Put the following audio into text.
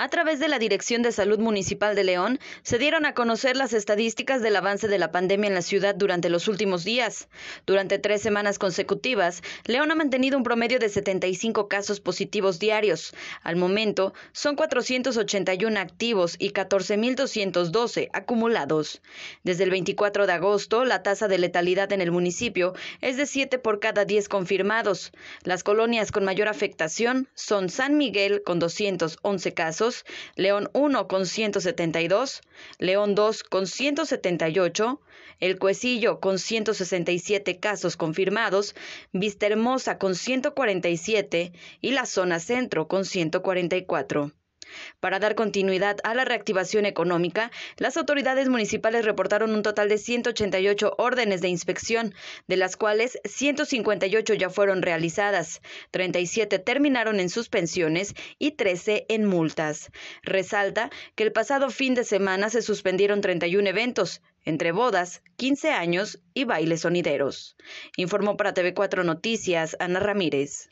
A través de la Dirección de Salud Municipal de León, se dieron a conocer las estadísticas del avance de la pandemia en la ciudad durante los últimos días. Durante tres semanas consecutivas, León ha mantenido un promedio de 75 casos positivos diarios. Al momento, son 481 activos y 14.212 acumulados. Desde el 24 de agosto, la tasa de letalidad en el municipio es de 7 por cada 10 confirmados. Las colonias con mayor afectación son San Miguel, con 211 casos, León 1 con 172, León 2 con 178, El Cuecillo con 167 casos confirmados, Vista Hermosa con 147 y la Zona Centro con 144. Para dar continuidad a la reactivación económica, las autoridades municipales reportaron un total de 188 órdenes de inspección, de las cuales 158 ya fueron realizadas, 37 terminaron en suspensiones y 13 en multas. Resalta que el pasado fin de semana se suspendieron 31 eventos, entre bodas, 15 años y bailes sonideros. Informó para TV4 Noticias Ana Ramírez.